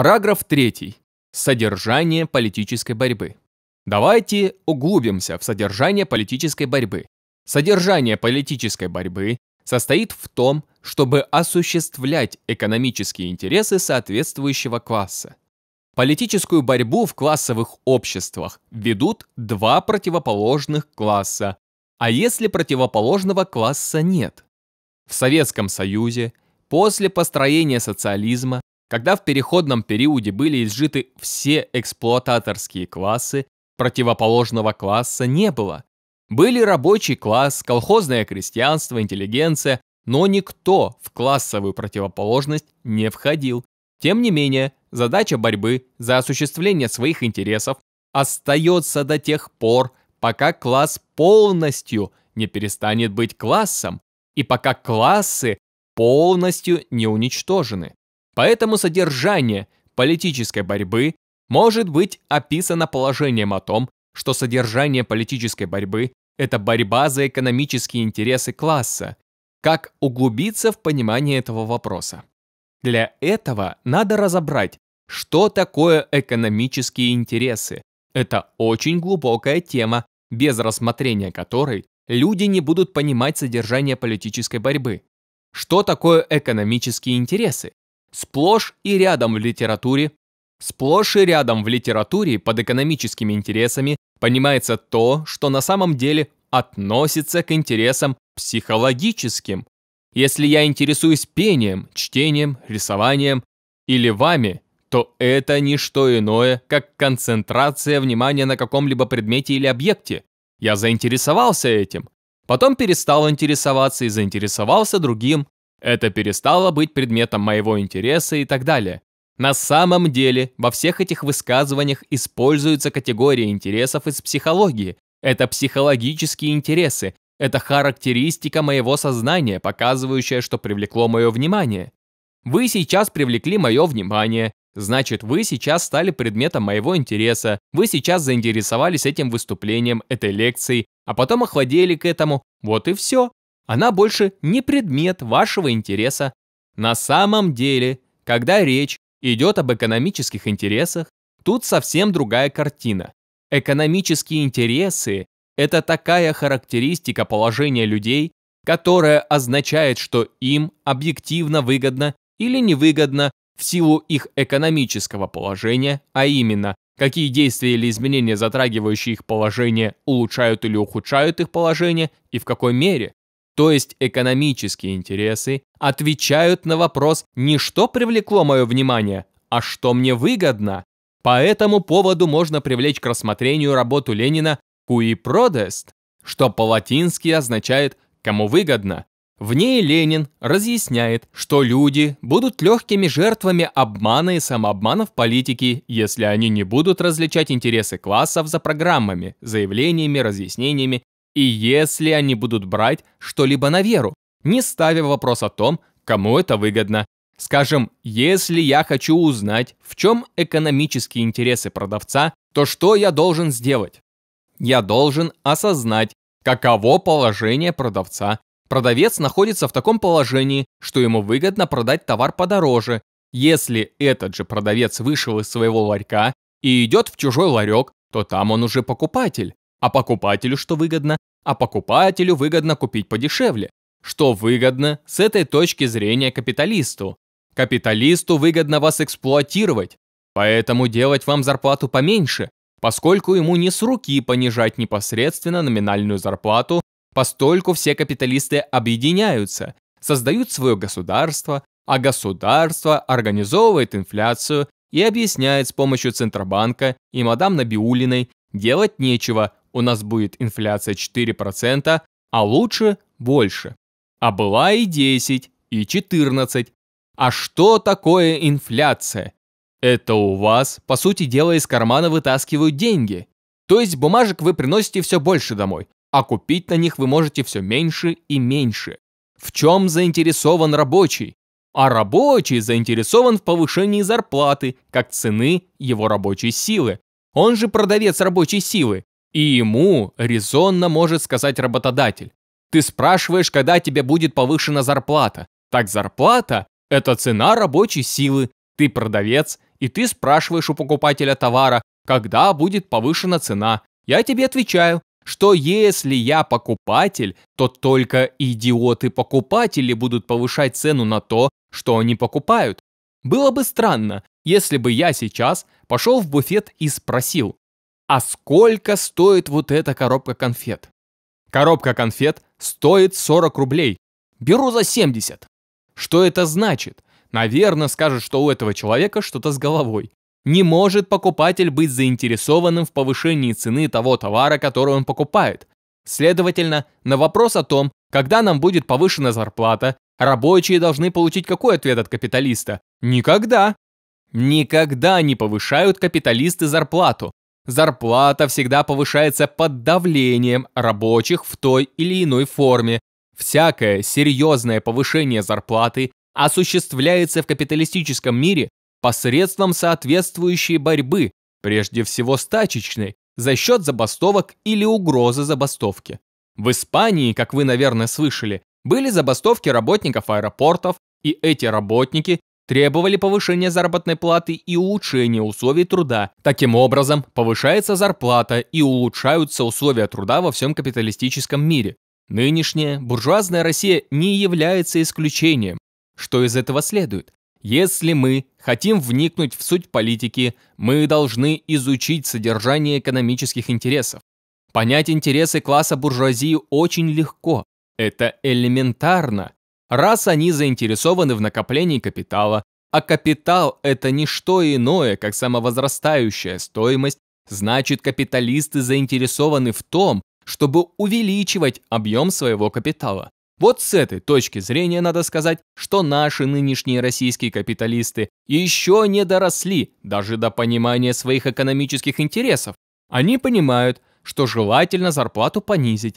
Параграф 3. Содержание политической борьбы. Давайте углубимся в содержание политической борьбы. Содержание политической борьбы состоит в том, чтобы осуществлять экономические интересы соответствующего класса. Политическую борьбу в классовых обществах ведут два противоположных класса, а если противоположного класса нет? В Советском Союзе после построения социализма когда в переходном периоде были изжиты все эксплуататорские классы, противоположного класса не было. Были рабочий класс, колхозное крестьянство, интеллигенция, но никто в классовую противоположность не входил. Тем не менее, задача борьбы за осуществление своих интересов остается до тех пор, пока класс полностью не перестанет быть классом и пока классы полностью не уничтожены. Поэтому содержание политической борьбы может быть описано положением о том, что содержание политической борьбы – это борьба за экономические интересы класса. Как углубиться в понимание этого вопроса? Для этого надо разобрать, что такое экономические интересы. Это очень глубокая тема, без рассмотрения которой люди не будут понимать содержание политической борьбы. Что такое экономические интересы? сплошь и рядом в литературе. Сплошь и рядом в литературе под экономическими интересами понимается то, что на самом деле относится к интересам психологическим. Если я интересуюсь пением, чтением, рисованием или вами, то это не что иное, как концентрация внимания на каком-либо предмете или объекте. Я заинтересовался этим, потом перестал интересоваться и заинтересовался другим, это перестало быть предметом моего интереса и так далее. На самом деле, во всех этих высказываниях используются категории интересов из психологии. Это психологические интересы, это характеристика моего сознания, показывающая, что привлекло мое внимание. Вы сейчас привлекли мое внимание, значит, вы сейчас стали предметом моего интереса, вы сейчас заинтересовались этим выступлением, этой лекцией, а потом охладели к этому, вот и все. Она больше не предмет вашего интереса. На самом деле, когда речь идет об экономических интересах, тут совсем другая картина. Экономические интересы – это такая характеристика положения людей, которая означает, что им объективно выгодно или невыгодно в силу их экономического положения, а именно, какие действия или изменения, затрагивающие их положение, улучшают или ухудшают их положение и в какой мере то есть экономические интересы, отвечают на вопрос не что привлекло мое внимание, а что мне выгодно. По этому поводу можно привлечь к рассмотрению работу Ленина «Cui prodest», что по-латински означает «кому выгодно». В ней Ленин разъясняет, что люди будут легкими жертвами обмана и самообмана в политике, если они не будут различать интересы классов за программами, заявлениями, разъяснениями и если они будут брать что-либо на веру, не ставя вопрос о том, кому это выгодно. Скажем, если я хочу узнать, в чем экономические интересы продавца, то что я должен сделать? Я должен осознать, каково положение продавца. Продавец находится в таком положении, что ему выгодно продать товар подороже. Если этот же продавец вышел из своего ларька и идет в чужой ларек, то там он уже покупатель. А покупателю что выгодно? а покупателю выгодно купить подешевле, что выгодно с этой точки зрения капиталисту. Капиталисту выгодно вас эксплуатировать, поэтому делать вам зарплату поменьше, поскольку ему не с руки понижать непосредственно номинальную зарплату, постольку все капиталисты объединяются, создают свое государство, а государство организовывает инфляцию и объясняет с помощью Центробанка и мадам Набиулиной делать нечего, у нас будет инфляция 4%, а лучше больше. А была и 10, и 14. А что такое инфляция? Это у вас, по сути дела, из кармана вытаскивают деньги. То есть бумажек вы приносите все больше домой, а купить на них вы можете все меньше и меньше. В чем заинтересован рабочий? А рабочий заинтересован в повышении зарплаты, как цены его рабочей силы. Он же продавец рабочей силы. И ему резонно может сказать работодатель. Ты спрашиваешь, когда тебе будет повышена зарплата. Так зарплата – это цена рабочей силы. Ты продавец, и ты спрашиваешь у покупателя товара, когда будет повышена цена. Я тебе отвечаю, что если я покупатель, то только идиоты-покупатели будут повышать цену на то, что они покупают. Было бы странно, если бы я сейчас пошел в буфет и спросил, а сколько стоит вот эта коробка конфет? Коробка конфет стоит 40 рублей. Беру за 70. Что это значит? Наверное, скажут, что у этого человека что-то с головой. Не может покупатель быть заинтересованным в повышении цены того товара, который он покупает. Следовательно, на вопрос о том, когда нам будет повышена зарплата, рабочие должны получить какой ответ от капиталиста? Никогда. Никогда не повышают капиталисты зарплату. Зарплата всегда повышается под давлением рабочих в той или иной форме. Всякое серьезное повышение зарплаты осуществляется в капиталистическом мире посредством соответствующей борьбы, прежде всего стачечной, за счет забастовок или угрозы забастовки. В Испании, как вы, наверное, слышали, были забастовки работников аэропортов, и эти работники требовали повышения заработной платы и улучшения условий труда. Таким образом, повышается зарплата и улучшаются условия труда во всем капиталистическом мире. Нынешняя буржуазная Россия не является исключением. Что из этого следует? Если мы хотим вникнуть в суть политики, мы должны изучить содержание экономических интересов. Понять интересы класса буржуазии очень легко. Это элементарно раз они заинтересованы в накоплении капитала, а капитал – это не что иное, как самовозрастающая стоимость, значит капиталисты заинтересованы в том, чтобы увеличивать объем своего капитала. Вот с этой точки зрения надо сказать, что наши нынешние российские капиталисты еще не доросли даже до понимания своих экономических интересов. Они понимают, что желательно зарплату понизить,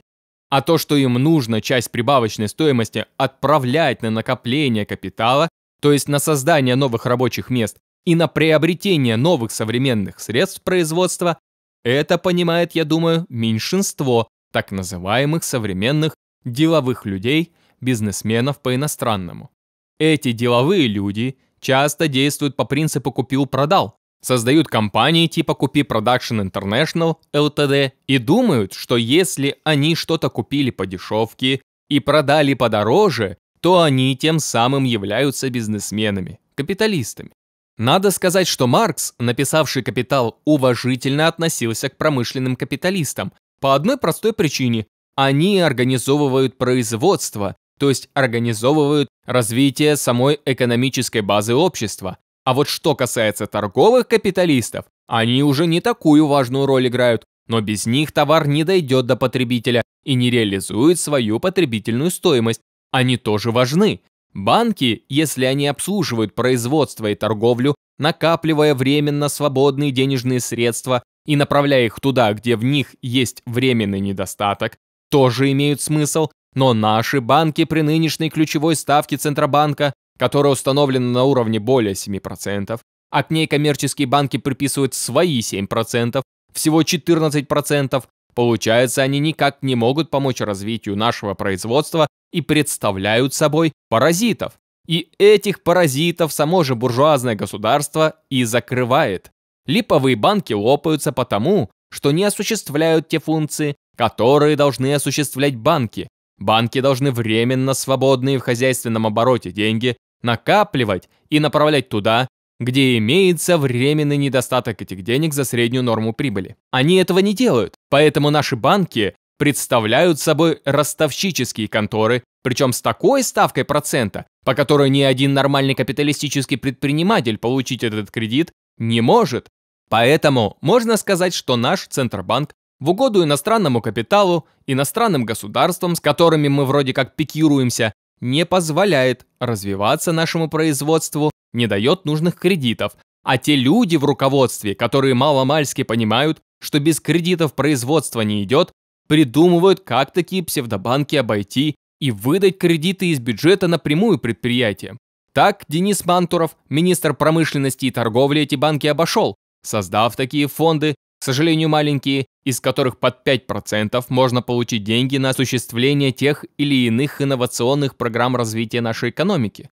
а то, что им нужно часть прибавочной стоимости отправлять на накопление капитала, то есть на создание новых рабочих мест и на приобретение новых современных средств производства, это понимает, я думаю, меньшинство так называемых современных деловых людей, бизнесменов по-иностранному. Эти деловые люди часто действуют по принципу «купил-продал», создают компании типа Купи Production International LTD и думают, что если они что-то купили по дешевке и продали подороже, то они тем самым являются бизнесменами, капиталистами. Надо сказать, что Маркс, написавший «Капитал», уважительно относился к промышленным капиталистам по одной простой причине – они организовывают производство, то есть организовывают развитие самой экономической базы общества, а вот что касается торговых капиталистов, они уже не такую важную роль играют, но без них товар не дойдет до потребителя и не реализует свою потребительную стоимость. Они тоже важны. Банки, если они обслуживают производство и торговлю, накапливая временно свободные денежные средства и направляя их туда, где в них есть временный недостаток, тоже имеют смысл, но наши банки при нынешней ключевой ставке Центробанка которая установлена на уровне более 7%, а к ней коммерческие банки приписывают свои 7%, всего 14%, получается, они никак не могут помочь развитию нашего производства и представляют собой паразитов. И этих паразитов само же буржуазное государство и закрывает. Липовые банки лопаются потому, что не осуществляют те функции, которые должны осуществлять банки. Банки должны временно свободные в хозяйственном обороте деньги накапливать и направлять туда, где имеется временный недостаток этих денег за среднюю норму прибыли. Они этого не делают, поэтому наши банки представляют собой ростовщические конторы, причем с такой ставкой процента, по которой ни один нормальный капиталистический предприниматель получить этот кредит не может. Поэтому можно сказать, что наш Центробанк в угоду иностранному капиталу, иностранным государствам, с которыми мы вроде как пикируемся, не позволяет развиваться нашему производству, не дает нужных кредитов, а те люди в руководстве, которые маломальски понимают, что без кредитов производство не идет, придумывают, как такие псевдобанки обойти и выдать кредиты из бюджета напрямую предприятиям. Так Денис Мантуров, министр промышленности и торговли, эти банки обошел, создав такие фонды, к сожалению, маленькие, из которых под 5% можно получить деньги на осуществление тех или иных инновационных программ развития нашей экономики.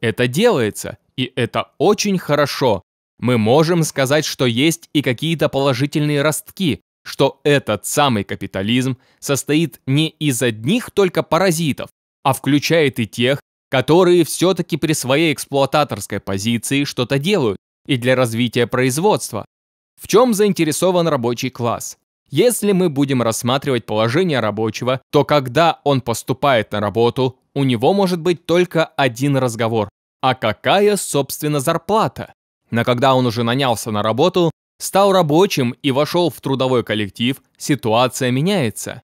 Это делается, и это очень хорошо. Мы можем сказать, что есть и какие-то положительные ростки, что этот самый капитализм состоит не из одних только паразитов, а включает и тех, которые все-таки при своей эксплуататорской позиции что-то делают и для развития производства, в чем заинтересован рабочий класс? Если мы будем рассматривать положение рабочего, то когда он поступает на работу, у него может быть только один разговор. А какая, собственно, зарплата? Но когда он уже нанялся на работу, стал рабочим и вошел в трудовой коллектив, ситуация меняется.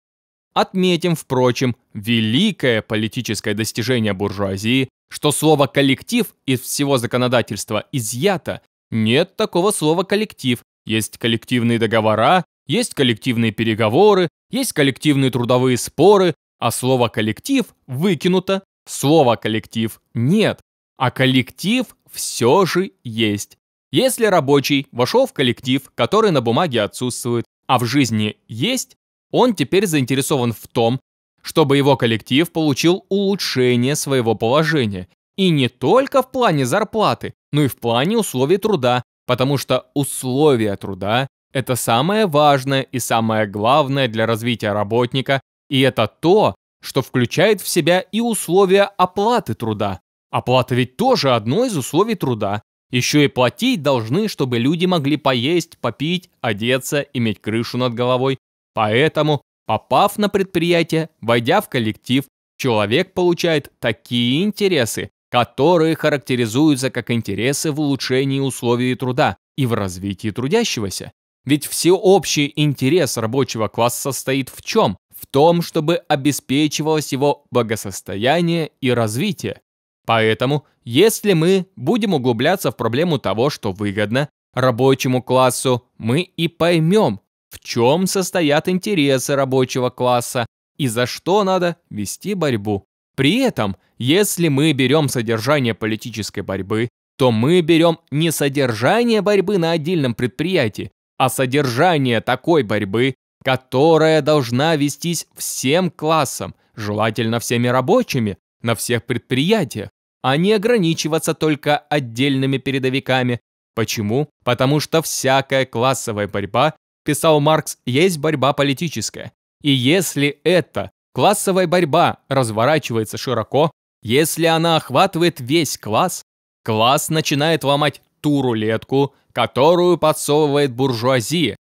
Отметим, впрочем, великое политическое достижение буржуазии, что слово «коллектив» из всего законодательства изъято. Нет такого слова «коллектив», есть коллективные договора, есть коллективные переговоры, есть коллективные трудовые споры, а слово «коллектив» выкинуто, слова «коллектив» нет, а коллектив все же есть. Если рабочий вошел в коллектив, который на бумаге отсутствует, а в жизни есть, он теперь заинтересован в том, чтобы его коллектив получил улучшение своего положения. И не только в плане зарплаты, но и в плане условий труда, потому что условия труда – это самое важное и самое главное для развития работника, и это то, что включает в себя и условия оплаты труда. Оплата ведь тоже одно из условий труда. Еще и платить должны, чтобы люди могли поесть, попить, одеться, иметь крышу над головой. Поэтому, попав на предприятие, войдя в коллектив, человек получает такие интересы, которые характеризуются как интересы в улучшении условий труда и в развитии трудящегося. Ведь всеобщий интерес рабочего класса состоит в чем? В том, чтобы обеспечивалось его благосостояние и развитие. Поэтому, если мы будем углубляться в проблему того, что выгодно рабочему классу, мы и поймем, в чем состоят интересы рабочего класса и за что надо вести борьбу. При этом, если мы берем содержание политической борьбы, то мы берем не содержание борьбы на отдельном предприятии, а содержание такой борьбы, которая должна вестись всем классом, желательно всеми рабочими, на всех предприятиях, а не ограничиваться только отдельными передовиками. Почему? Потому что всякая классовая борьба, писал Маркс, есть борьба политическая. И если это Классовая борьба разворачивается широко. Если она охватывает весь класс, класс начинает ломать ту рулетку, которую подсовывает буржуазия.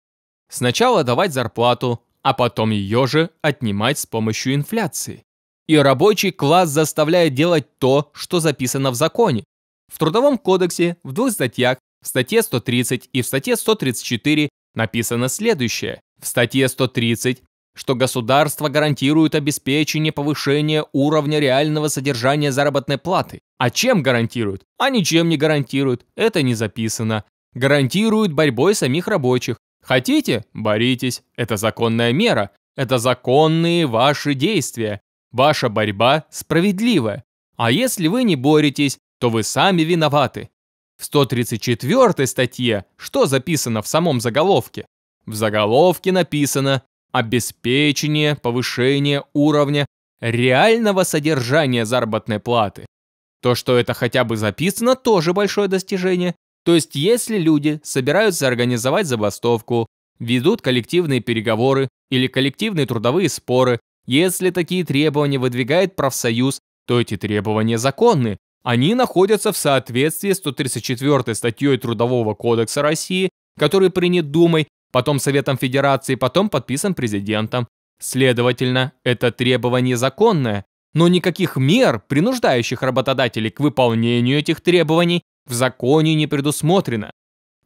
Сначала давать зарплату, а потом ее же отнимать с помощью инфляции. И рабочий класс заставляет делать то, что записано в законе. В Трудовом кодексе в двух статьях, в статье 130 и в статье 134 написано следующее. В статье 130 что государство гарантирует обеспечение повышения уровня реального содержания заработной платы. А чем гарантируют? А ничем не гарантируют. это не записано. Гарантирует борьбой самих рабочих. Хотите? Боритесь. Это законная мера. Это законные ваши действия. Ваша борьба справедливая. А если вы не боретесь, то вы сами виноваты. В 134 статье что записано в самом заголовке? В заголовке написано обеспечение повышения уровня реального содержания заработной платы. То, что это хотя бы записано, тоже большое достижение. То есть, если люди собираются организовать забастовку, ведут коллективные переговоры или коллективные трудовые споры, если такие требования выдвигает профсоюз, то эти требования законны. Они находятся в соответствии с 134 статьей Трудового кодекса России, который принят Думой, потом Советом Федерации, потом подписан президентом. Следовательно, это требование законное, но никаких мер, принуждающих работодателей к выполнению этих требований, в законе не предусмотрено.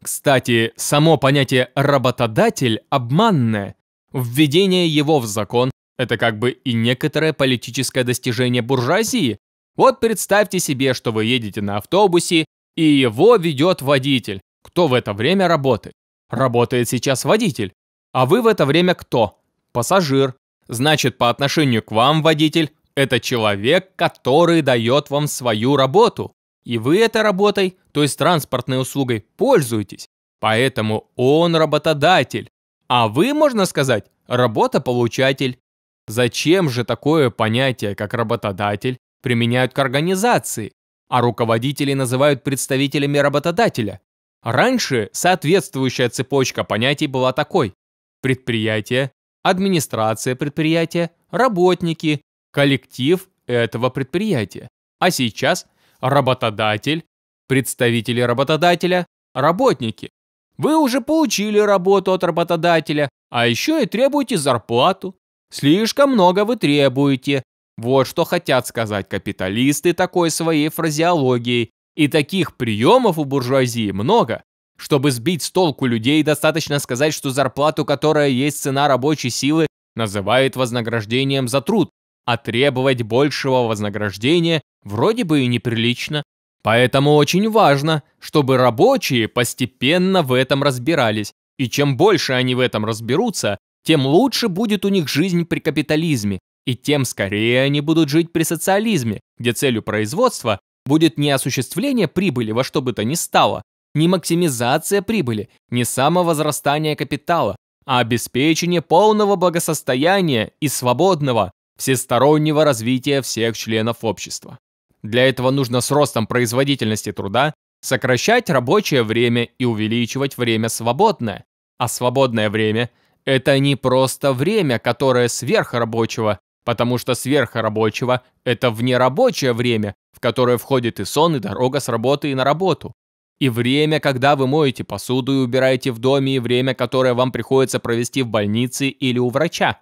Кстати, само понятие «работодатель» обманное. Введение его в закон – это как бы и некоторое политическое достижение буржуазии. Вот представьте себе, что вы едете на автобусе, и его ведет водитель, кто в это время работает. Работает сейчас водитель. А вы в это время кто? Пассажир. Значит, по отношению к вам водитель – это человек, который дает вам свою работу. И вы этой работой, то есть транспортной услугой, пользуетесь. Поэтому он работодатель. А вы, можно сказать, работополучатель. Зачем же такое понятие, как работодатель, применяют к организации, а руководителей называют представителями работодателя? Раньше соответствующая цепочка понятий была такой. Предприятие, администрация предприятия, работники, коллектив этого предприятия. А сейчас работодатель, представители работодателя, работники. Вы уже получили работу от работодателя, а еще и требуете зарплату. Слишком много вы требуете. Вот что хотят сказать капиталисты такой своей фразеологией. И таких приемов у буржуазии много. Чтобы сбить с толку людей, достаточно сказать, что зарплату, которая есть цена рабочей силы, называют вознаграждением за труд, а требовать большего вознаграждения вроде бы и неприлично. Поэтому очень важно, чтобы рабочие постепенно в этом разбирались, и чем больше они в этом разберутся, тем лучше будет у них жизнь при капитализме, и тем скорее они будут жить при социализме, где целью производства будет не осуществление прибыли во что бы то ни стало, не максимизация прибыли, не самовозрастание капитала, а обеспечение полного благосостояния и свободного, всестороннего развития всех членов общества. Для этого нужно с ростом производительности труда сокращать рабочее время и увеличивать время свободное. А свободное время – это не просто время, которое сверх рабочего, потому что сверхрабочего – это внерабочее время, в которое входит и сон, и дорога с работы, и на работу. И время, когда вы моете посуду и убираете в доме, и время, которое вам приходится провести в больнице или у врача.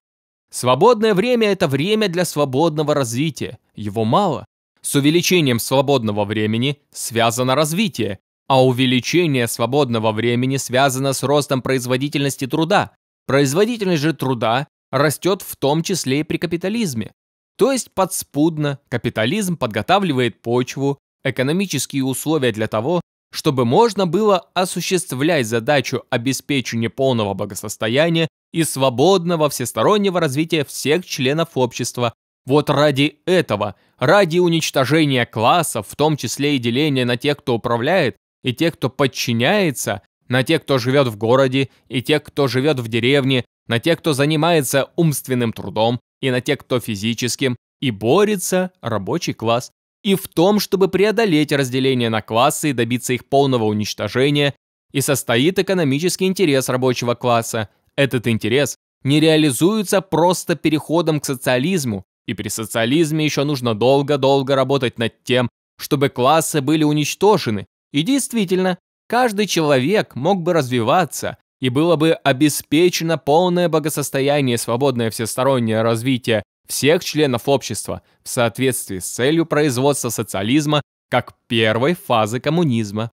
Свободное время – это время для свободного развития. Его мало. С увеличением свободного времени связано развитие, а увеличение свободного времени связано с ростом производительности труда. Производительность же труда растет в том числе и при капитализме. То есть подспудно капитализм подготавливает почву, экономические условия для того, чтобы можно было осуществлять задачу обеспечения полного благосостояния и свободного всестороннего развития всех членов общества. Вот ради этого, ради уничтожения классов, в том числе и деления на тех, кто управляет, и тех, кто подчиняется, на тех, кто живет в городе, и тех, кто живет в деревне, на тех, кто занимается умственным трудом, и на тех, кто физическим, и борется рабочий класс. И в том, чтобы преодолеть разделение на классы и добиться их полного уничтожения, и состоит экономический интерес рабочего класса. Этот интерес не реализуется просто переходом к социализму, и при социализме еще нужно долго-долго работать над тем, чтобы классы были уничтожены. И действительно, Каждый человек мог бы развиваться, и было бы обеспечено полное благосостояние и свободное всестороннее развитие всех членов общества в соответствии с целью производства социализма как первой фазы коммунизма.